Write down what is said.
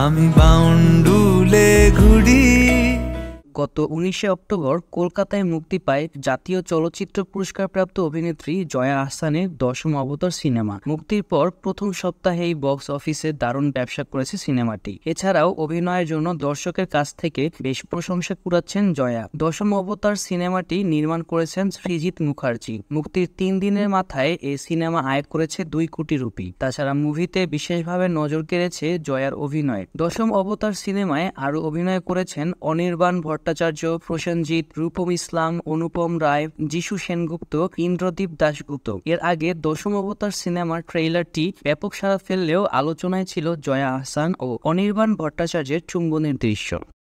আমি বাউন্ডুলে ঘুড়ি গত উনিশে অক্টোবর কলকাতায় মুক্তি পায় জাতীয় চলচ্চিত্র পুরস্কারপ্রাপ্ত অভিনেত্রী জয়া আহসানের দশম অবতার সিনেমা মুক্তির পর প্রথম সপ্তাহেই বক্স অফিসে দারুণ ব্যবসা করেছে সিনেমাটি এছাড়াও অভিনয়ের জন্য দর্শকের কাছ থেকে বেশ প্রশংসা কুড়াচ্ছেন জয়া দশম অবতার সিনেমাটি নির্মাণ করেছেন শ্রীজিৎ মুখার্জি মুক্তির তিন দিনের মাথায় এই সিনেমা আয় করেছে দুই কোটি রুপি তাছাড়া মুভিতে বিশেষভাবে নজর কেড়েছে জয়ার অভিনয় দশম অবতার সিনেমায় আরও অভিনয় করেছেন অনির্বাণ ভট্ট ভট্টাচার্য প্রসেনজিৎ রূপম ইসলাম অনুপম রায় যিশু সেনগুপ্ত ইন্দ্রদীপ দাশগুপ্ত এর আগে দশম অবতার সিনেমার ট্রেইলারটি ব্যাপক সারা ফেললেও আলোচনায় ছিল জয়া আহসান ও অনির্বাণ ভট্টাচার্যের চুম্বনের দৃশ্য